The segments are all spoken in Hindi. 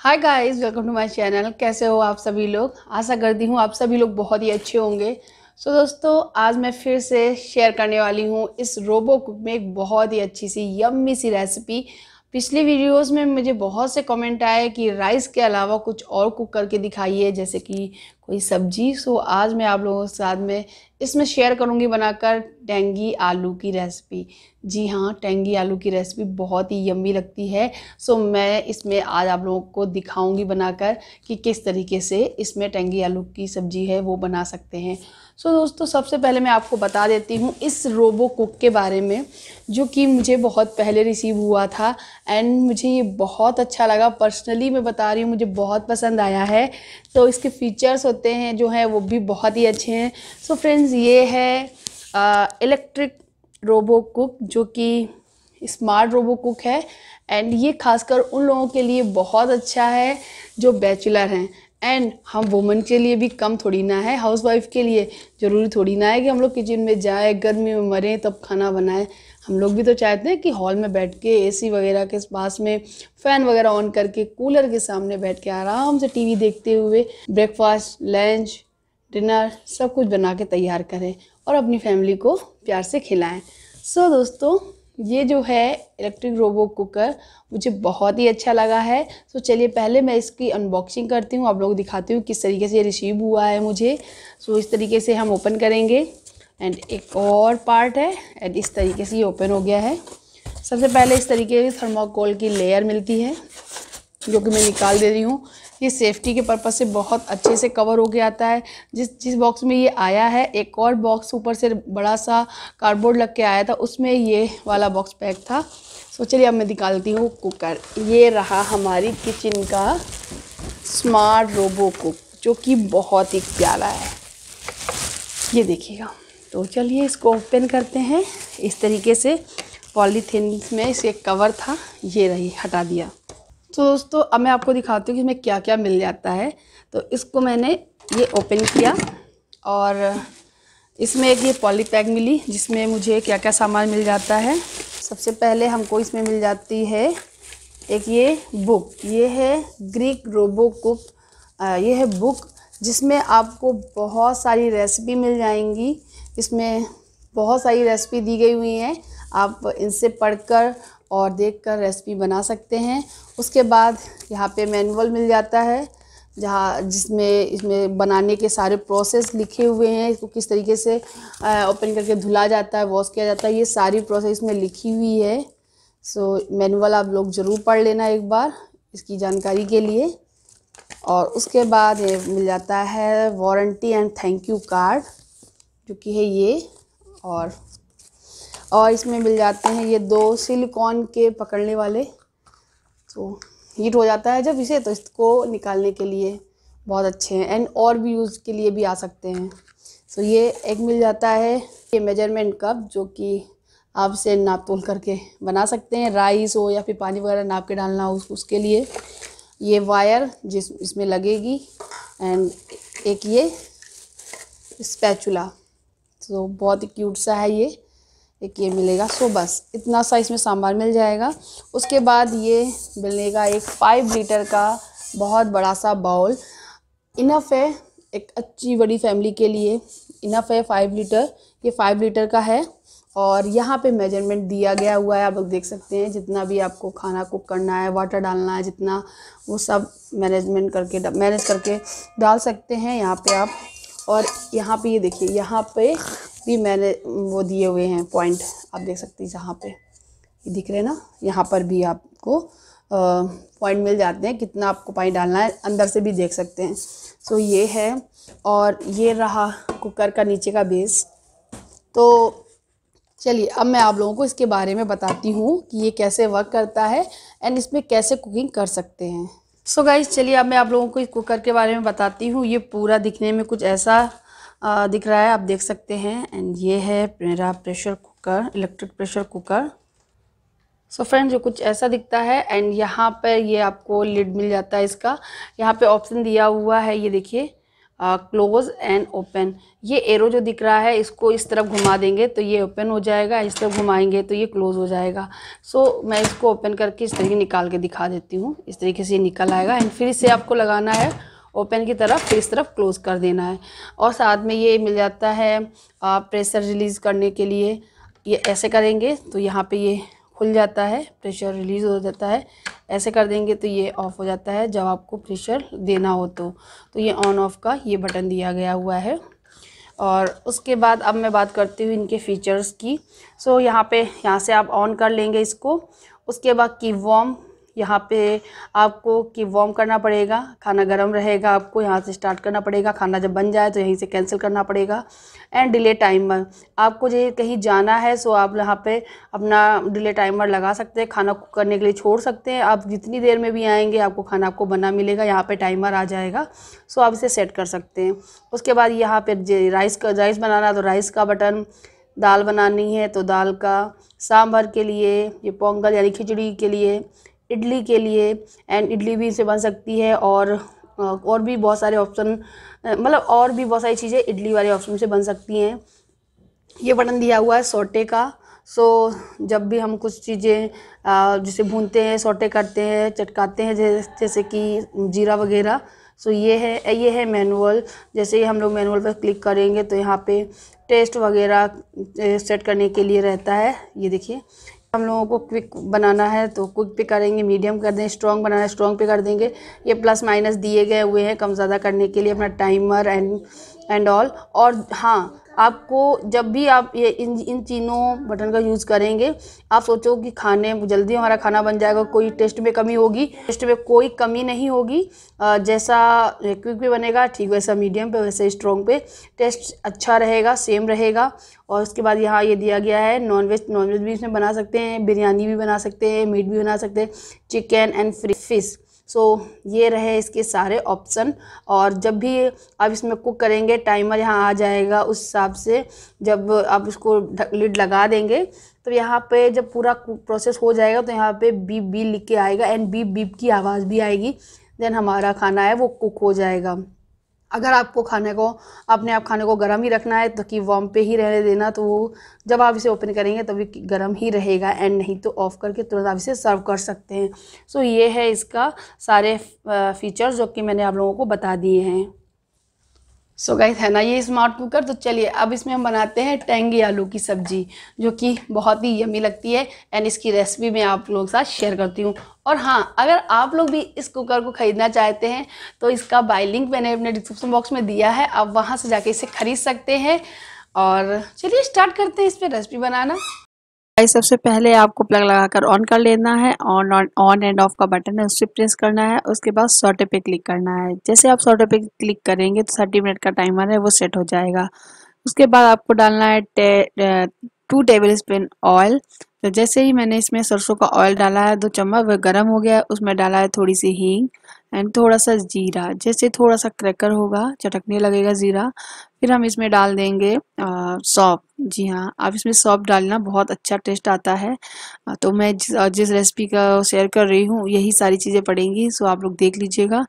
hi guys welcome to my channel कैसे हो आप सभी लोग आशा करती हूँ आप सभी लोग बहुत ही अच्छे होंगे सो so, दोस्तों आज मैं फिर से शेयर करने वाली हूँ इस रोबो कुक में एक बहुत ही अच्छी सी यम्मी सी रेसिपी पिछले वीडियोस में मुझे बहुत से कमेंट आए कि राइस के अलावा कुछ और कुक करके दिखाइए जैसे कि कोई सब्जी सो आज मैं आप लोगों के साथ में इसमें शेयर करूँगी बनाकर टेंगी आलू की रेसिपी जी हाँ टेंगी आलू की रेसिपी बहुत ही यम्मी लगती है सो मैं इसमें आज आप लोगों को दिखाऊंगी बनाकर कि किस तरीके से इसमें टेंगी आलू की सब्ज़ी है वो बना सकते हैं सो दोस्तों सबसे पहले मैं आपको बता देती हूँ इस रोबो कुक के बारे में जो कि मुझे बहुत पहले रिसीव हुआ था एंड मुझे ये बहुत अच्छा लगा पर्सनली मैं बता रही हूँ मुझे बहुत पसंद आया है तो इसके फीचर्स होते हैं जो हैं वो भी बहुत ही अच्छे हैं सो फ्रेंड्स फ्रेंड्स ये है इलेक्ट्रिक रोबो कुक जो कि स्मार्ट रोबो कुक है एंड ये खासकर उन लोगों के लिए बहुत अच्छा है जो बैचलर हैं एंड हम वुमेन के लिए भी कम थोड़ी ना है हाउस वाइफ के लिए ज़रूरी थोड़ी ना है कि हम लोग किचन में जाए गर्मी में मरें तब खाना बनाएं हम लोग भी तो चाहते हैं कि हॉल में बैठ के एसी वगैरह के पास में फ़ैन वगैरह ऑन करके कूलर के सामने बैठ के आराम से टीवी देखते हुए ब्रेकफास्ट लंच डिनर सब कुछ बना के तैयार करें और अपनी फैमिली को प्यार से खिलाएं सो so, दोस्तों ये जो है इलेक्ट्रिक रोबो कुकर मुझे बहुत ही अच्छा लगा है सो so, चलिए पहले मैं इसकी अनबॉक्सिंग करती हूँ आप लोग दिखाती हूँ किस तरीके से ये रिसीव हुआ है मुझे सो so, इस तरीके से हम ओपन करेंगे एंड एक और पार्ट है एंड इस तरीके से ये ओपन हो गया है सबसे पहले इस तरीके की थर्माकोल की लेयर मिलती है जो कि मैं निकाल दे रही हूँ ये सेफ्टी के पर्पज़ से बहुत अच्छे से कवर हो गया आता है जिस जिस बॉक्स में ये आया है एक और बॉक्स ऊपर से बड़ा सा कार्डबोर्ड लग के आया था उसमें ये वाला बॉक्स पैक था सो चलिए अब मैं निकालती हूँ कुकर ये रहा हमारी किचन का स्मार्ट रोबो कुक जो कि बहुत ही प्यारा है ये देखिएगा तो चलिए इसको ओपन करते हैं इस तरीके से पॉलीथीन में इसे कवर था ये रही हटा दिया सो तो दोस्तों अब मैं आपको दिखाती हूँ कि इसमें क्या क्या मिल जाता है तो इसको मैंने ये ओपन किया और इसमें एक ये पॉली पैक मिली जिसमें मुझे क्या क्या सामान मिल जाता है सबसे पहले हमको इसमें मिल जाती है एक ये बुक ये है ग्रीक रोबो कुक ये है बुक जिसमें आपको बहुत सारी रेसिपी मिल जाएंगी इसमें बहुत सारी रेसिपी दी गई हुई हैं आप इनसे पढ़कर और देख कर रेसिपी बना सकते हैं उसके बाद यहाँ पे मैनुअल मिल जाता है जहाँ जिसमें इसमें बनाने के सारे प्रोसेस लिखे हुए हैं इसको किस तरीके से ओपन करके धुला जाता है वॉश किया जाता है ये सारी प्रोसेस इसमें लिखी हुई है सो मैनुअल आप लोग ज़रूर पढ़ लेना एक बार इसकी जानकारी के लिए और उसके बाद ये मिल जाता है warranty and thank you card जो कि है ये और और इसमें मिल जाते हैं ये दो सिलिकॉन के पकड़ने वाले तो हीट हो जाता है जब इसे तो इसको निकालने के लिए बहुत अच्छे हैं एंड और भी यूज़ के लिए भी आ सकते हैं सो ये एक मिल जाता है ये मेजरमेंट कप जो कि आप से नाप तोल करके बना सकते हैं राइस हो या फिर पानी वगैरह नाप के डालना हो उस, उसके लिए ये वायर जिस इसमें लगेगी एंड एक ये स्पैचुला तो बहुत ही क्यूट सा है ये एक ये मिलेगा सो बस इतना सा इसमें सांभर मिल जाएगा उसके बाद ये मिलेगा एक फाइव लीटर का बहुत बड़ा सा बाउल इनफ है एक अच्छी बड़ी फैमिली के लिए इनफ है फाइव लीटर ये फाइव लीटर का है और यहाँ पे मेजरमेंट दिया गया हुआ है आप लोग देख सकते हैं जितना भी आपको खाना कुक करना है वाटर डालना है जितना वो सब मैनेजमेंट करके मैनेज करके डाल सकते हैं यहाँ पे आप और यहाँ पे ये यह देखिए यहाँ पे भी मैंने वो दिए हुए हैं पॉइंट आप देख सकते हैं जहाँ पे दिख रहे हैं ना यहाँ पर भी आपको पॉइंट मिल जाते हैं कितना आपको पानी डालना है अंदर से भी देख सकते हैं सो so, ये है और ये रहा कुकर का नीचे का बेस तो चलिए अब मैं आप लोगों को इसके बारे में बताती हूँ कि ये कैसे वर्क करता है एंड इसमें कैसे कुकिंग कर सकते हैं सो गाइज चलिए अब मैं आप लोगों को इस कुकर के बारे में बताती हूँ ये पूरा दिखने में कुछ ऐसा दिख रहा है आप देख सकते हैं एंड ये है मेरा pressure cooker electric pressure cooker so so friend जो कुछ ऐसा दिखता है एंड यहाँ पर ये आपको लिड मिल जाता है इसका यहाँ पे ऑप्शन दिया हुआ है ये देखिए क्लोज एंड ओपन ये एरो जो दिख रहा है इसको इस तरफ घुमा देंगे तो ये ओपन हो जाएगा इस तरफ घुमाएंगे तो ये क्लोज हो जाएगा सो so, मैं इसको ओपन करके इस तरीके निकाल के दिखा देती हूँ इस तरीके से ये निकल आएगा एंड फिर इसे आपको लगाना है ओपन की तरफ इस तरफ क्लोज़ कर देना है और साथ में ये मिल जाता है आप प्रेशर रिलीज़ करने के लिए ये ऐसे करेंगे तो यहाँ पे ये खुल जाता है प्रेशर रिलीज़ हो जाता है ऐसे कर देंगे तो ये ऑफ़ हो जाता है जब आपको प्रेशर देना हो तो तो ये ऑन ऑफ़ का ये बटन दिया गया हुआ है और उसके बाद अब मैं बात करती हूँ इनके फ़ीचर्स की सो यहाँ पे यहाँ से आप ऑन कर लेंगे इसको उसके बाद की वॉम यहाँ पे आपको कि वॉर्म करना पड़ेगा खाना गर्म रहेगा आपको यहाँ से स्टार्ट करना पड़ेगा खाना जब बन जाए तो यहीं से कैंसिल करना पड़ेगा एंड डिले टाइमर आपको जो कहीं जाना है सो तो आप यहाँ पे अपना डिले टाइमर लगा सकते हैं खाना कुक करने के लिए छोड़ सकते हैं आप जितनी देर में भी आएंगे आपको खाना आपको बना मिलेगा यहाँ पर टाइमर आ जाएगा सो तो आप इसे सेट कर सकते हैं उसके बाद यहाँ पर राइस का राइस बनाना तो राइस का बटन दाल बनानी है तो दाल का सांभर के लिए ये पोंगल यानी खिचड़ी के लिए इडली के लिए एंड इडली भी इसे बन सकती है और और भी बहुत सारे ऑप्शन मतलब और भी बहुत सारी चीज़ें इडली वाले ऑप्शन से बन सकती हैं ये बटन दिया हुआ है सोटे का सो so, जब भी हम कुछ चीज़ें जैसे भूनते हैं सोटे करते हैं चटकाते हैं जैसे कि जीरा वगैरह सो so, ये है ये है मैनुअल जैसे ही हम लोग मैनुअल पर क्लिक करेंगे तो यहाँ पे टेस्ट वगैरह सेट करने के लिए रहता है ये देखिए हम लोगों को क्विक बनाना है तो क्विक पे करेंगे मीडियम कर दें स्ट्रॉन्ग बनाना है स्ट्रॉन्ग पे कर देंगे ये प्लस माइनस दिए गए हुए हैं कम ज़्यादा करने के लिए अपना टाइमर एंड एंड ऑल और हाँ आपको जब भी आप ये इन इन तीनों बटन का यूज़ करेंगे आप सोचो कि खाने जल्दी हमारा खाना बन जाएगा कोई टेस्ट में कमी होगी टेस्ट में कोई कमी नहीं होगी जैसा क्विक पे बनेगा ठीक वैसा मीडियम पे वैसे स्ट्रॉन्ग पे टेस्ट अच्छा रहेगा सेम रहेगा और उसके बाद यहाँ ये दिया गया है नॉन वेज भी इसमें बना सकते हैं बिरयानी भी बना सकते हैं मीट भी बना सकते हैं chicken and fish so so, ये रहे इसके सारे ऑप्शन और जब भी आप इसमें कुक करेंगे टाइमर यहाँ आ जाएगा उस हिसाब से जब आप इसको लिड लगा देंगे तो यहाँ पे जब पूरा प्रोसेस हो जाएगा तो यहाँ पे बीप बीप लिख के आएगा एंड बीप बीप की आवाज़ भी आएगी देन हमारा खाना है वो कुक हो जाएगा अगर आपको खाने को अपने आप खाने को गर्म ही रखना है तो कि वार्म पे ही रहने देना तो वो जब आप इसे ओपन करेंगे तभी तो गर्म ही रहेगा एंड नहीं तो ऑफ़ करके तुरंत आप इसे सर्व कर सकते हैं सो ये है इसका सारे फ़ीचर्स जो कि मैंने आप लोगों को बता दिए हैं सो so गाइस है ना ये स्मार्ट कुकर तो चलिए अब इसमें हम बनाते हैं टेंगे आलू की सब्जी जो कि बहुत ही यमी लगती है एंड इसकी रेसिपी मैं आप लोगों के साथ शेयर करती हूँ और हाँ अगर आप लोग भी इस कुकर को ख़रीदना चाहते हैं तो इसका बाय लिंक मैंने अपने डिस्क्रिप्शन बॉक्स में दिया है आप वहाँ से जाके इसे ख़रीद सकते हैं और चलिए स्टार्ट करते हैं इस पर रेसिपी बनाना गाइस सबसे पहले आपको प्लग लगाकर ऑन कर लेना है ऑन ऑन एंड ऑफ का बटन है उससे प्रेस करना है उसके बाद सौटे पे क्लिक करना है जैसे आप सौटे पे क्लिक करेंगे तो थर्टी मिनट का टाइमर है वो सेट हो जाएगा उसके बाद आपको डालना है टे, टू टेबल स्पून ऑयल तो जैसे ही मैंने इसमें सरसों का ऑयल डाला है दो चम्मच वह गर्म हो गया उसमें डाला है थोड़ी सी हींग एंड थोड़ा सा जीरा जैसे थोड़ा सा क्रैकर होगा चटकने लगेगा जीरा फिर हम इसमें डाल देंगे सौंप जी हाँ आप इसमें सौंप डालना बहुत अच्छा टेस्ट आता है आ, तो मैं जिस, जिस रेसिपी का शेयर कर रही हूँ यही सारी चीज़ें पड़ेंगी सो आप लोग देख लीजिएगा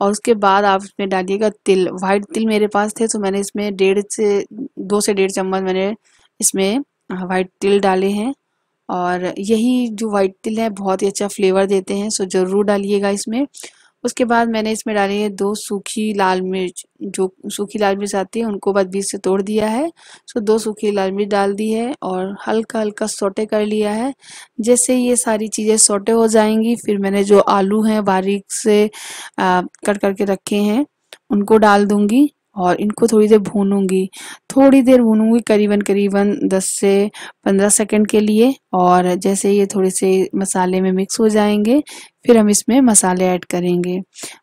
और उसके बाद आप इसमें डालिएगा तिल वाइट तिल मेरे पास थे तो मैंने इसमें डेढ़ से दो से डेढ़ चम्मच मैंने इसमें वाइट तिल डाले हैं और यही जो वाइट तिल है बहुत ही अच्छा फ्लेवर देते हैं सो ज़रूर डालिएगा इसमें उसके बाद मैंने इसमें डाली है दो सूखी लाल मिर्च जो सूखी लाल मिर्च आती है उनको बाद बीच से तोड़ दिया है सो दो सूखी लाल मिर्च डाल दी है और हल्का हल्का सोटे कर लिया है जैसे ये सारी चीज़ें सोटे हो जाएंगी फिर मैंने जो आलू हैं बारीक से आ, कट करके रखे हैं उनको डाल दूंगी और इनको थोड़ी देर भूनूंगी थोड़ी देर भूनूंगी करीबन करीबन 10 से 15 सेकंड के लिए और जैसे ये थोड़े से मसाले में मिक्स हो जाएंगे फिर हम इसमें मसाले ऐड करेंगे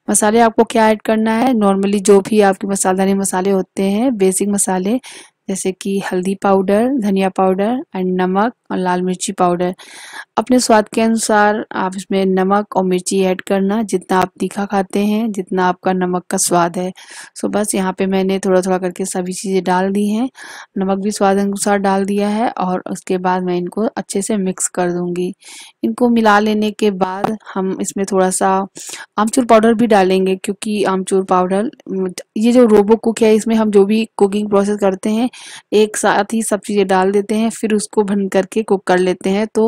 मसाले आपको क्या ऐड करना है नॉर्मली जो भी आपके मसालेदारी मसाले होते हैं बेसिक मसाले जैसे कि हल्दी पाउडर धनिया पाउडर एंड नमक और लाल मिर्ची पाउडर अपने स्वाद के अनुसार आप इसमें नमक और मिर्ची ऐड करना जितना आप तीखा खाते हैं जितना आपका नमक का स्वाद है सो बस यहाँ पे मैंने थोड़ा थोड़ा करके सभी चीज़ें डाल दी हैं नमक भी स्वाद अनुसार डाल दिया है और उसके बाद मैं इनको अच्छे से मिक्स कर दूँगी इनको मिला लेने के बाद हम इसमें थोड़ा सा आमचूर पाउडर भी डालेंगे क्योंकि आमचूर पाउडर ये जो रोबो कुक है इसमें हम जो भी कुकिंग प्रोसेस करते हैं एक साथ ही सब चीज़ें डाल देते हैं फिर उसको भन करके कुक कर लेते हैं तो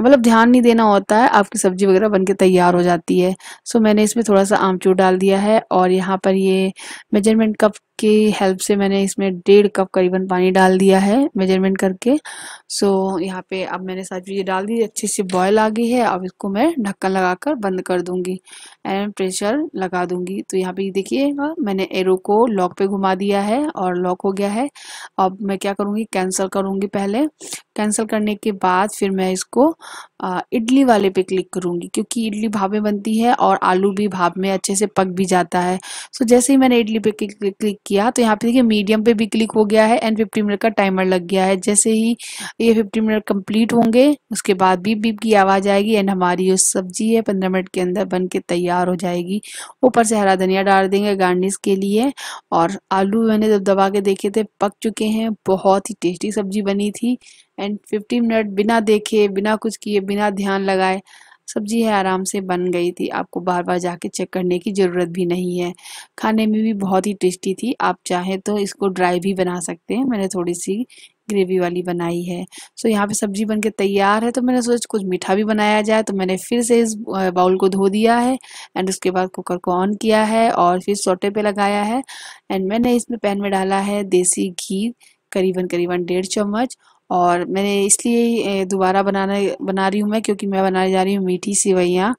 मतलब ध्यान नहीं देना होता है आपकी सब्ज़ी वगैरह बन के तैयार हो जाती है सो मैंने इसमें थोड़ा सा आमचूर डाल दिया है और यहाँ पर ये मेजरमेंट कप की हेल्प से मैंने इसमें डेढ़ कप करीबन पानी डाल दिया है मेजरमेंट करके सो यहाँ पे अब मैंने सारी चीज़ें डाल दी अच्छे से बॉयल आ गई है अब इसको मैं ढक्कन लगाकर बंद कर दूंगी एंड प्रेशर लगा दूंगी तो यहाँ पे देखिएगा मैंने एरो को लॉक पे घुमा दिया है और लॉक हो गया है अब मैं क्या करूँगी कैंसिल करूँगी पहले कैंसिल करने के बाद फिर मैं इसको इडली वाले पे क्लिक करूँगी क्योंकि इडली भाप में बनती है और आलू भी भाप में अच्छे से पक भी जाता है सो जैसे ही मैंने इडली पे क्लिक किया तो यहाँ पे देखिए मीडियम पे भी क्लिक हो गया है एंड फिफ्टी मिनट का टाइमर लग गया है जैसे ही ये फिफ्टी मिनट कंप्लीट होंगे उसके बाद बीप बीप की आवाज़ आएगी एंड हमारी जो सब्जी है पंद्रह मिनट के अंदर बन के तैयार हो जाएगी ऊपर से हरा धनिया डाल देंगे गार्निश के लिए और आलू मैंने जब दबा के देखे थे पक चुके हैं बहुत ही टेस्टी सब्जी बनी थी एंड फिफ्टी मिनट बिना देखे बिना कुछ किए बिना ध्यान लगाए सब्जी है आराम से बन गई थी आपको बार बार जाके चेक करने की ज़रूरत भी नहीं है खाने में भी बहुत ही टेस्टी थी आप चाहें तो इसको ड्राई भी बना सकते हैं मैंने थोड़ी सी ग्रेवी वाली बनाई है सो यहाँ पे सब्जी बनके तैयार है तो मैंने सोच कुछ मीठा भी बनाया जाए तो मैंने फिर से इस बाउल को धो दिया है एंड उसके बाद कुकर को ऑन किया है और फिर सोटे पे लगाया है एंड मैंने इसमें पैन में डाला है देसी घी करीबन करीबन डेढ़ चम्मच और मैंने इसलिए दोबारा बनाने बना रही हूँ मैं क्योंकि मैं बनाने जा रही हूँ मीठी सिवैयाँ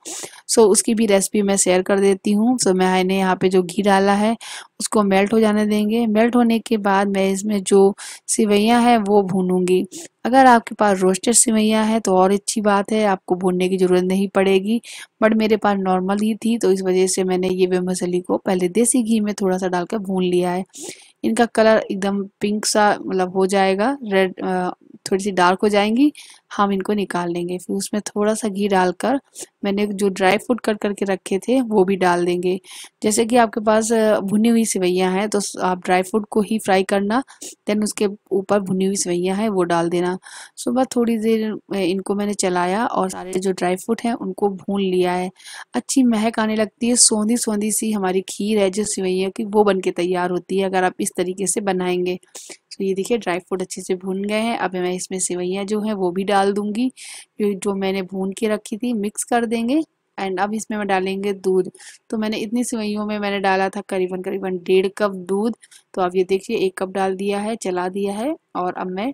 सो उसकी भी रेसिपी मैं शेयर कर देती हूँ सो मैंने यहाँ पे जो घी डाला है उसको मेल्ट हो जाने देंगे मेल्ट होने के बाद मैं इसमें जो सिवैयाँ हैं वो भूनूंगी अगर आपके पास रोस्टेड सिवैयाँ हैं तो और अच्छी बात है आपको भूनने की ज़रूरत नहीं पड़ेगी बट मेरे पास नॉर्मल ही थी तो इस वजह से मैंने ये बे मसली को पहले देसी घी में थोड़ा सा डाल भून लिया है इनका कलर एकदम पिंक सा मतलब हो जाएगा रेड थोड़ी सी डार्क हो जाएंगी हम इनको निकाल लेंगे फिर उसमें थोड़ा सा घी डालकर मैंने जो ड्राई फ्रूट कट करके रखे थे वो भी डाल देंगे जैसे कि आपके पास भुनी हुई सिवैयाँ हैं तो आप ड्राई फ्रूट को ही फ्राई करना देन उसके ऊपर भुनी हुई सिवैयाँ हैं वो डाल देना सुबह थोड़ी देर इनको मैंने चलाया और सारे जो ड्राई फ्रूट हैं उनको भून लिया है अच्छी महक आने लगती है सौंधी सौंधी सी हमारी खीर है जो सिवैया की वो बन के तैयार होती है अगर आप इस तरीके से बनाएंगे तो ये देखिए ड्राई फ्रूट अच्छे से भून गए हैं अब मैं इसमें सेवैयाँ जो हैं वो भी डाल दूँगी जो मैंने भून के रखी थी मिक्स कर देंगे एंड अब इसमें मैं डालेंगे दूध तो मैंने इतनी सेवैयों में मैंने डाला था करीबन करीबन डेढ़ कप दूध तो अब ये देखिए एक कप डाल दिया है चला दिया है और अब मैं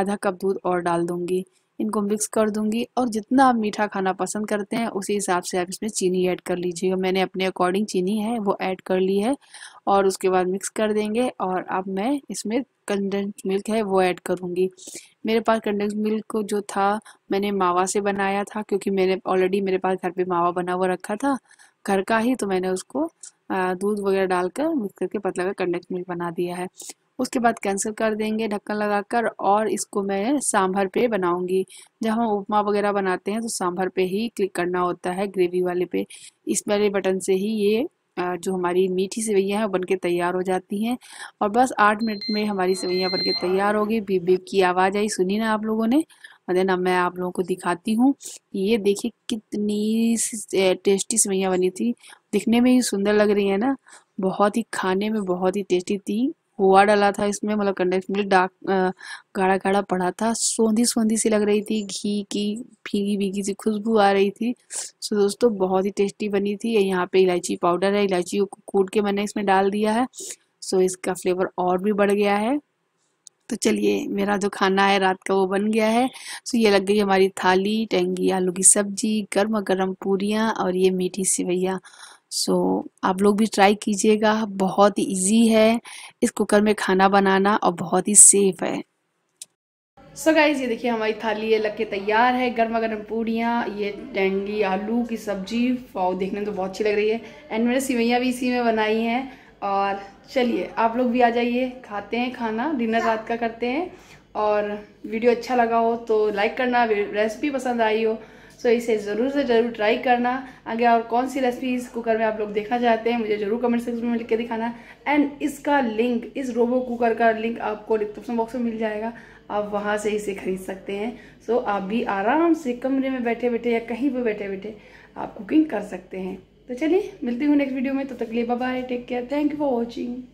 आधा कप दूध और डाल दूँगी इनको मिक्स कर दूंगी और जितना आप मीठा खाना पसंद करते हैं उसी हिसाब से आप इसमें चीनी ऐड कर लीजिएगा मैंने अपने अकॉर्डिंग चीनी है वो ऐड कर ली है और उसके बाद मिक्स कर देंगे और अब मैं इसमें कंडेंस मिल्क है वो ऐड करूँगी मेरे पास कंडेंस मिल्क जो था मैंने मावा से बनाया था क्योंकि मैंने ऑलरेडी मेरे पास घर पे मावा बना हुआ रखा था घर का ही तो मैंने उसको दूध वगैरह डालकर मिक्स करके पतला का कंडेंस मिल्क बना दिया है उसके बाद कैंसिल कर देंगे ढक्कन लगाकर और इसको मैं सांभर पे बनाऊंगी जब हम उपमा वगैरह बनाते हैं तो सांभर पे ही क्लिक करना होता है ग्रेवी वाले पे इस वाले बटन से ही ये जो हमारी मीठी सेवैयाँ हैं बन के तैयार हो जाती हैं और बस आठ मिनट में हमारी सेवैयाँ बन के तैयार हो गई बीप बीप की आवाज़ आई सुनी ना आप लोगों ने और ना मैं आप लोगों को दिखाती हूँ ये देखिए कितनी टेस्टी सेवैयाँ बनी थी दिखने में ही सुंदर लग रही है ना बहुत ही खाने में बहुत ही टेस्टी थी हुआ डाला था इसमें मतलब कंडेंस मिल्क डार्क गाढ़ा गाढ़ा पड़ा था सौंधी सोंधी सी लग रही थी घी की फीकी भीगी सी खुशबू आ रही थी सो दोस्तों बहुत ही टेस्टी बनी थी यहाँ पे इलायची पाउडर है इलायची को कूट के मैंने इसमें डाल दिया है सो इसका फ्लेवर और भी बढ़ गया है तो चलिए मेरा जो खाना है रात का वो बन गया है सो ये लग गई हमारी थाली टेंगी आलू की सब्जी गर्मा गर्म पूरियाँ और ये मीठी सिवैया सो so, आप लोग भी ट्राई कीजिएगा बहुत ही ईजी है इस कुकर में खाना बनाना और बहुत ही सेफ है सो so गाइज ये देखिए हमारी थाली ये लग के तैयार है गर्मा गर्म पूड़ियाँ ये टेंगी आलू की सब्जी और देखने में तो बहुत अच्छी लग रही है एंड मैंने सिवैयाँ भी इसी में बनाई हैं और चलिए आप लोग भी आ जाइए खाते हैं खाना डिनर रात का करते हैं और वीडियो अच्छा लगा हो तो लाइक करना रेसिपी पसंद आई हो सो इसे ज़रूर से ज़रूर ट्राई करना आगे और कौन सी इस कुकर में आप लोग देखना चाहते हैं मुझे ज़रूर कमेंट सेक्शन में लिख के दिखाना एंड इसका लिंक इस रोबो कुकर का लिंक आपको डिस्क्रिप्शन बॉक्स में मिल जाएगा आप वहाँ से इसे खरीद सकते हैं सो so, आप भी आराम से कमरे में बैठे बैठे या कहीं पर बैठे बैठे आप कुकिंग कर सकते हैं तो चलिए मिलती हूँ नेक्स्ट वीडियो में तब तो तक लिए bye take care thank you for watching